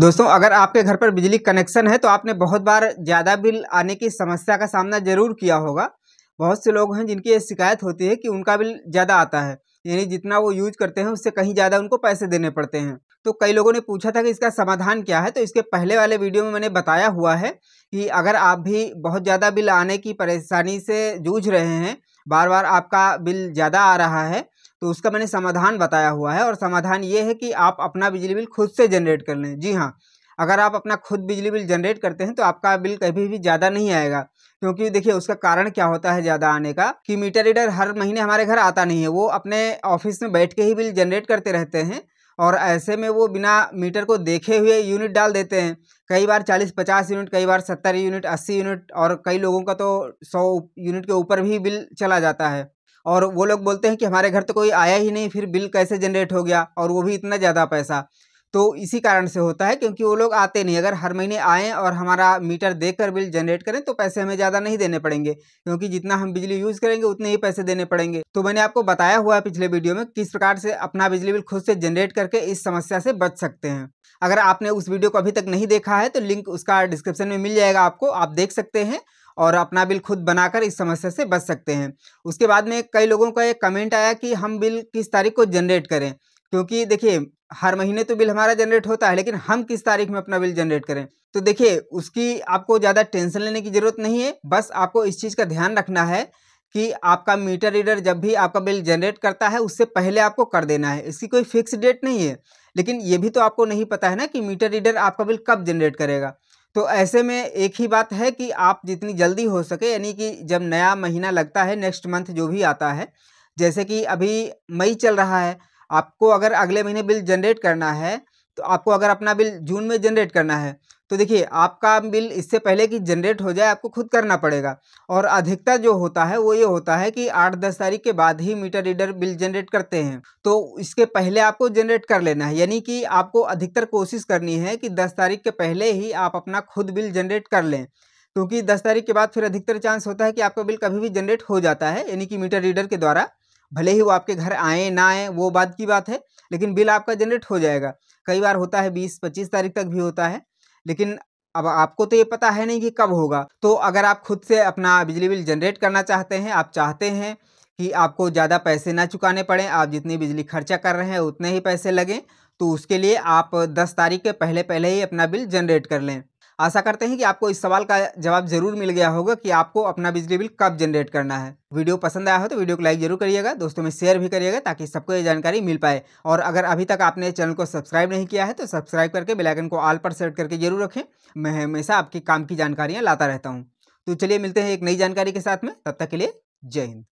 दोस्तों अगर आपके घर पर बिजली कनेक्शन है तो आपने बहुत बार ज़्यादा बिल आने की समस्या का सामना जरूर किया होगा बहुत से लोग हैं जिनकी ये शिकायत होती है कि उनका बिल ज़्यादा आता है यानी जितना वो यूज करते हैं उससे कहीं ज़्यादा उनको पैसे देने पड़ते हैं तो कई लोगों ने पूछा था कि इसका समाधान क्या है तो इसके पहले वाले वीडियो में मैंने बताया हुआ है कि अगर आप भी बहुत ज़्यादा बिल आने की परेशानी से जूझ रहे हैं बार बार आपका बिल ज़्यादा आ रहा है तो उसका मैंने समाधान बताया हुआ है और समाधान ये है कि आप अपना बिजली बिल खुद से जनरेट कर लें जी हाँ अगर आप अपना खुद बिजली बिल जनरेट करते हैं तो आपका बिल कभी भी ज़्यादा नहीं आएगा क्योंकि देखिए उसका कारण क्या होता है ज़्यादा आने का कि मीटर रीडर हर महीने हमारे घर आता नहीं है वो अपने ऑफिस में बैठ के ही बिल जनरेट करते रहते हैं और ऐसे में वो बिना मीटर को देखे हुए यूनिट डाल देते हैं कई बार चालीस पचास यूनिट कई बार सत्तर यूनिट अस्सी यूनिट और कई लोगों का तो सौ यूनिट के ऊपर भी बिल चला जाता है और वो लोग बोलते हैं कि हमारे घर तो कोई आया ही नहीं फिर बिल कैसे जनरेट हो गया और वो भी इतना ज़्यादा पैसा तो इसी कारण से होता है क्योंकि वो लोग आते नहीं अगर हर महीने आएँ और हमारा मीटर देकर बिल जनरेट करें तो पैसे हमें ज़्यादा नहीं देने पड़ेंगे क्योंकि जितना हम बिजली यूज़ करेंगे उतने ही पैसे देने पड़ेंगे तो मैंने आपको बताया हुआ है पिछले वीडियो में किस प्रकार से अपना बिजली बिल खुद से जनरेट करके इस समस्या से बच सकते हैं अगर आपने उस वीडियो को अभी तक नहीं देखा है तो लिंक उसका डिस्क्रिप्शन में मिल जाएगा आपको आप देख सकते हैं और अपना बिल खुद बनाकर इस समस्या से बच सकते हैं उसके बाद में कई लोगों का एक कमेंट आया कि हम बिल किस तारीख को जनरेट करें क्योंकि देखिए हर महीने तो बिल हमारा जनरेट होता है लेकिन हम किस तारीख में अपना बिल जनरेट करें तो देखिए उसकी आपको ज़्यादा टेंशन लेने की ज़रूरत नहीं है बस आपको इस चीज़ का ध्यान रखना है कि आपका मीटर रीडर जब भी आपका बिल जनरेट करता है उससे पहले आपको कर देना है इसकी कोई फिक्स डेट नहीं है लेकिन ये भी तो आपको नहीं पता है ना कि मीटर रीडर आपका बिल कब जनरेट करेगा तो ऐसे में एक ही बात है कि आप जितनी जल्दी हो सके यानी कि जब नया महीना लगता है नेक्स्ट मंथ जो भी आता है जैसे कि अभी मई चल रहा है आपको अगर अगले महीने बिल जनरेट करना है तो आपको अगर अपना बिल जून में जनरेट करना है तो देखिए आपका बिल इससे पहले कि जनरेट हो जाए आपको खुद करना पड़ेगा और अधिकतर जो होता है वो ये होता है कि आठ दस तारीख के बाद ही मीटर रीडर बिल जनरेट करते हैं तो इसके पहले आपको जनरेट कर लेना है यानी कि आपको अधिकतर कोशिश करनी है कि दस तारीख के पहले ही आप अपना खुद बिल जनरेट कर लें क्योंकि दस तारीख के बाद फिर अधिकतर चांस होता है कि आपका बिल कभी भी जनरेट हो जाता है यानी कि मीटर रीडर के द्वारा भले ही वो आपके घर आए ना आए वो बाद की बात है लेकिन बिल आपका जनरेट हो जाएगा कई बार होता है बीस पच्चीस तारीख तक भी होता है लेकिन अब आपको तो ये पता है नहीं कि कब होगा तो अगर आप खुद से अपना बिजली बिल जनरेट करना चाहते हैं आप चाहते हैं कि आपको ज़्यादा पैसे ना चुकाने पड़ें आप जितनी बिजली खर्चा कर रहे हैं उतने ही पैसे लगें तो उसके लिए आप दस तारीख के पहले पहले ही अपना बिल जनरेट कर लें आशा करते हैं कि आपको इस सवाल का जवाब जरूर मिल गया होगा कि आपको अपना बिजली बिल कब जनरेट करना है वीडियो पसंद आया हो तो वीडियो को लाइक जरूर करिएगा दोस्तों में शेयर भी करिएगा ताकि सबको ये जानकारी मिल पाए और अगर अभी तक आपने चैनल को सब्सक्राइब नहीं किया है तो सब्सक्राइब करके बेलाइकन को ऑल पर सेट करके जरूर रखें मैं हमेशा आपकी काम की जानकारियाँ लाता रहता हूँ तो चलिए मिलते हैं एक नई जानकारी के साथ में तब तक के लिए जय हिंद